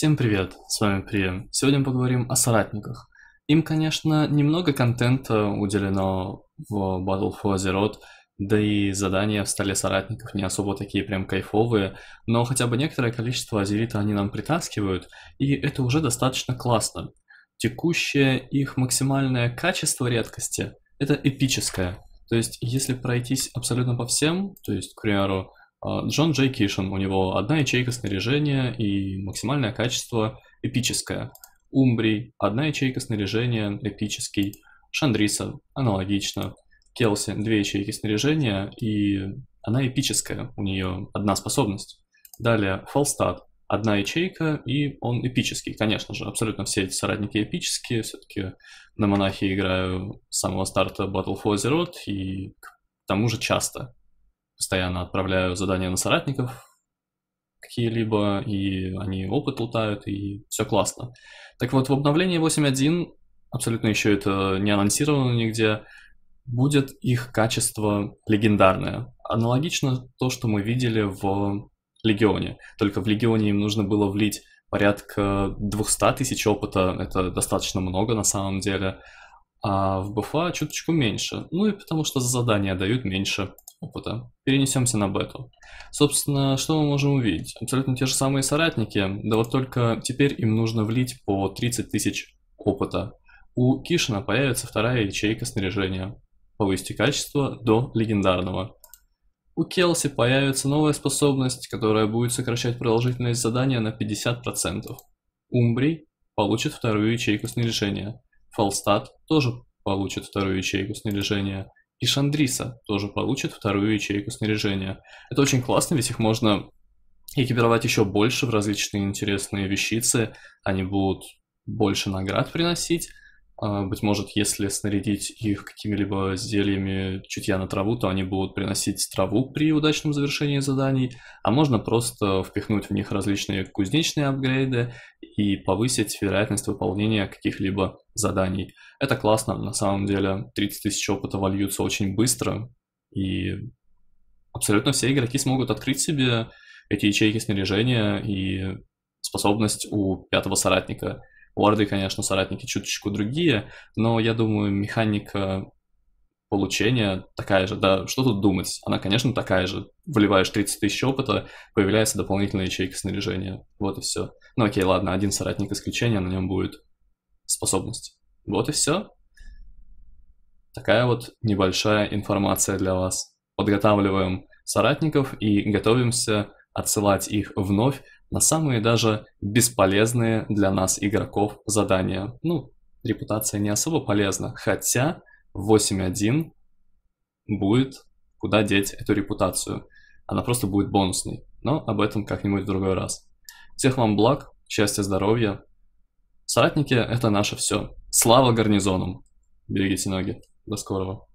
Всем привет, с вами Прием. Сегодня мы поговорим о соратниках. Им, конечно, немного контента уделено в Battle for Azeroth, да и задания в столе соратников не особо такие прям кайфовые, но хотя бы некоторое количество азерита они нам притаскивают, и это уже достаточно классно. Текущее их максимальное качество редкости – это эпическое. То есть, если пройтись абсолютно по всем, то есть, к примеру, а, Джон Джей Кишин, у него одна ячейка снаряжения и максимальное качество эпическое. Умбри одна ячейка снаряжения, эпический. Шандриса, аналогично. Келси, две ячейки снаряжения, и она эпическая, у нее одна способность. Далее Фолстат, одна ячейка, и он эпический, конечно же. Абсолютно все эти соратники эпические, все-таки на монахе играю с самого старта Battle for Azeroth, и к тому же часто постоянно отправляю задания на соратников какие-либо, и они опыт лутают, и все классно. Так вот, в обновлении 8.1, абсолютно еще это не анонсировано нигде, будет их качество легендарное. Аналогично то, что мы видели в Легионе. Только в Легионе им нужно было влить порядка 200 тысяч опыта, это достаточно много на самом деле, а в БФА чуточку меньше. Ну и потому что за задания дают меньше опыта. Перенесемся на бету. Собственно, что мы можем увидеть? Абсолютно те же самые соратники, да вот только теперь им нужно влить по 30 тысяч опыта. У Кишина появится вторая ячейка снаряжения. Повысьте качество до легендарного. У Келси появится новая способность, которая будет сокращать продолжительность задания на 50%. Умбри получит вторую ячейку снаряжения. Фалстат тоже получит вторую ячейку снаряжения и Шандриса тоже получит вторую ячейку снаряжения. Это очень классно, ведь их можно экипировать еще больше в различные интересные вещицы, они будут больше наград приносить. А, быть может, если снарядить их какими-либо зельями чутья на траву, то они будут приносить траву при удачном завершении заданий, а можно просто впихнуть в них различные кузнечные апгрейды и повысить вероятность выполнения каких-либо заданий. Это классно, на самом деле. 30 тысяч опыта вольются очень быстро, и абсолютно все игроки смогут открыть себе эти ячейки снаряжения и способность у пятого соратника. У Орды, конечно, соратники чуточку другие, но я думаю, механика получения такая же. Да, что тут думать? Она, конечно, такая же. Вливаешь 30 тысяч опыта, появляется дополнительная ячейка снаряжения. Вот и все. Ну окей, ладно, один соратник исключения, на нем будет способность. Вот и все. Такая вот небольшая информация для вас. Подготавливаем соратников и готовимся отсылать их вновь на самые даже бесполезные для нас игроков задания. Ну, репутация не особо полезна, хотя 8.1 будет куда деть эту репутацию. Она просто будет бонусной, но об этом как-нибудь в другой раз. Всех вам благ, счастья, здоровья, Соратники — это наше все. Слава гарнизонам! Берегите ноги. До скорого.